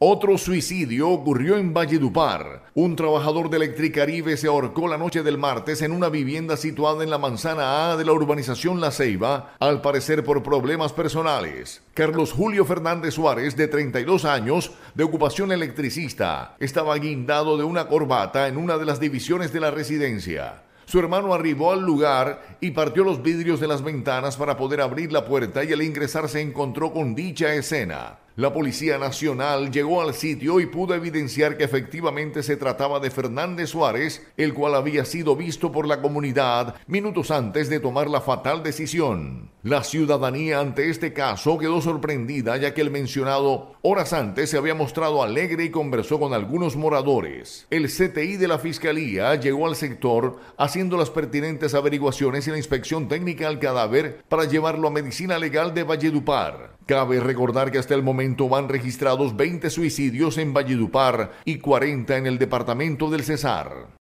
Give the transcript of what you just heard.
Otro suicidio ocurrió en Valledupar. Un trabajador de Electricaribe se ahorcó la noche del martes en una vivienda situada en la manzana A de la urbanización La Ceiba, al parecer por problemas personales. Carlos Julio Fernández Suárez, de 32 años, de ocupación electricista, estaba guindado de una corbata en una de las divisiones de la residencia. Su hermano arribó al lugar y partió los vidrios de las ventanas para poder abrir la puerta y al ingresar se encontró con dicha escena. La Policía Nacional llegó al sitio y pudo evidenciar que efectivamente se trataba de Fernández Suárez, el cual había sido visto por la comunidad minutos antes de tomar la fatal decisión. La ciudadanía ante este caso quedó sorprendida ya que el mencionado horas antes se había mostrado alegre y conversó con algunos moradores. El CTI de la Fiscalía llegó al sector haciendo las pertinentes averiguaciones y la inspección técnica al cadáver para llevarlo a medicina legal de Valledupar. Cabe recordar que hasta el momento van registrados 20 suicidios en Valledupar y 40 en el departamento del Cesar.